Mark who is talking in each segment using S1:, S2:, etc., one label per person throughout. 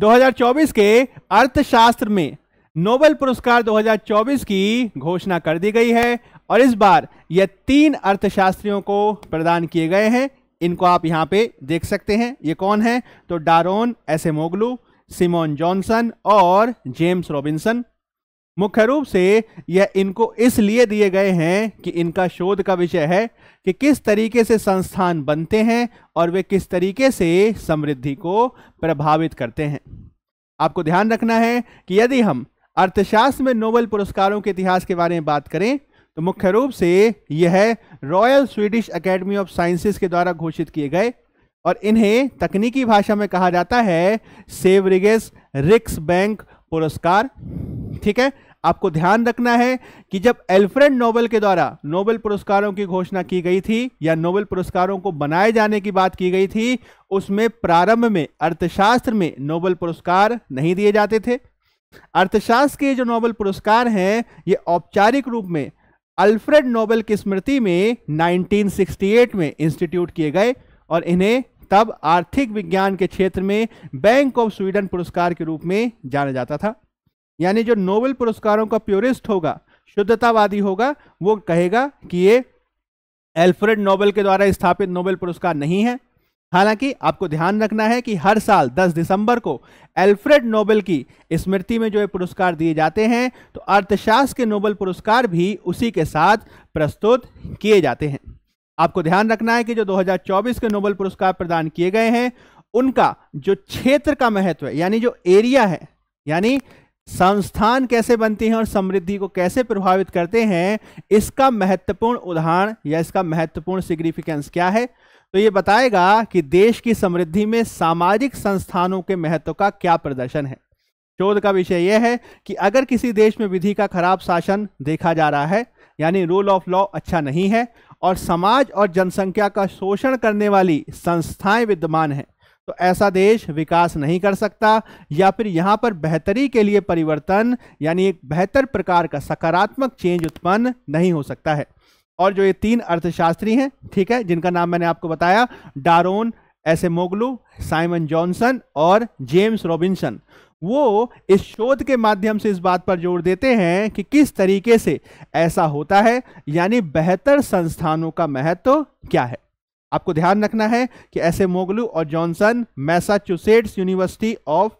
S1: 2024 के अर्थशास्त्र में नोबेल पुरस्कार 2024 की घोषणा कर दी गई है और इस बार यह तीन अर्थशास्त्रियों को प्रदान किए गए हैं इनको आप यहाँ पे देख सकते हैं ये कौन है तो डारोन मोगलू सिमोन जॉनसन और जेम्स रॉबिन्सन मुख्य रूप से यह इनको इसलिए दिए गए हैं कि इनका शोध का विषय है कि किस तरीके से संस्थान बनते हैं और वे किस तरीके से समृद्धि को प्रभावित करते हैं आपको ध्यान रखना है कि यदि हम अर्थशास्त्र में नोबेल पुरस्कारों के इतिहास के बारे में बात करें तो मुख्य रूप से यह Royal Swedish Academy of Sciences के द्वारा घोषित किए गए और इन्हें तकनीकी भाषा में कहा जाता है सेवरिगेस रिक्स बैंक पुरस्कार ठीक है आपको ध्यान रखना है कि जब एल्फ्रेड नोबेल के द्वारा नोबेल पुरस्कारों की घोषणा की गई थी या नोबेल पुरस्कारों को बनाए जाने की बात की गई थी उसमें प्रारंभ में अर्थशास्त्र में नोबेल पुरस्कार नहीं दिए जाते थे अर्थशास्त्र के जो नोबेल पुरस्कार हैं ये औपचारिक रूप में अल्फ्रेड नोबेल की स्मृति में 1968 में इंस्टीट्यूट किए गए और इन्हें तब आर्थिक विज्ञान के क्षेत्र में बैंक ऑफ स्वीडन पुरस्कार के रूप में जाना जाता था यानी जो नोबेल पुरस्कारों का प्योरिस्ट होगा शुद्धतावादी होगा वो कहेगा कि ये एल्फ्रेड नोबेल के द्वारा स्थापित नोबेल पुरस्कार नहीं है हालांकि आपको ध्यान रखना है कि हर साल 10 दिसंबर को एल्फ्रेड नोबेल की स्मृति में जो ये पुरस्कार दिए जाते हैं तो अर्थशास्त्र के नोबेल पुरस्कार भी उसी के साथ प्रस्तुत किए जाते हैं आपको ध्यान रखना है कि जो 2024 के नोबेल पुरस्कार प्रदान किए गए हैं उनका जो क्षेत्र का महत्व है यानी जो एरिया है यानी संस्थान कैसे बनते हैं और समृद्धि को कैसे प्रभावित करते हैं इसका महत्वपूर्ण उदाहरण या इसका महत्वपूर्ण सिग्निफिकेंस क्या है तो ये बताएगा कि देश की समृद्धि में सामाजिक संस्थानों के महत्व का क्या प्रदर्शन है शोध का विषय यह है कि अगर किसी देश में विधि का खराब शासन देखा जा रहा है यानी रूल ऑफ लॉ अच्छा नहीं है और समाज और जनसंख्या का शोषण करने वाली संस्थाएं विद्यमान हैं तो ऐसा देश विकास नहीं कर सकता या फिर यहाँ पर बेहतरी के लिए परिवर्तन यानी एक बेहतर प्रकार का सकारात्मक चेंज उत्पन्न नहीं हो सकता है और जो ये तीन अर्थशास्त्री हैं ठीक है जिनका नाम मैंने आपको बताया Daron Acemoglu Simon Johnson और जेम्स रॉबिन्सन वो इस शोध के माध्यम से इस बात पर जोर देते हैं कि किस तरीके से ऐसा होता है यानी बेहतर संस्थानों का महत्व तो क्या है आपको ध्यान रखना है कि ऐसे मोगलू और Johnson Massachusetts University of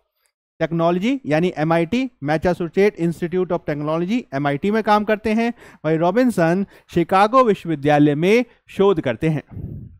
S1: Technology यानी M I T Massachusetts Institute of Technology M I T में काम करते हैं वही रॉबिन्सन शिकागो विश्वविद्यालय में शोध करते हैं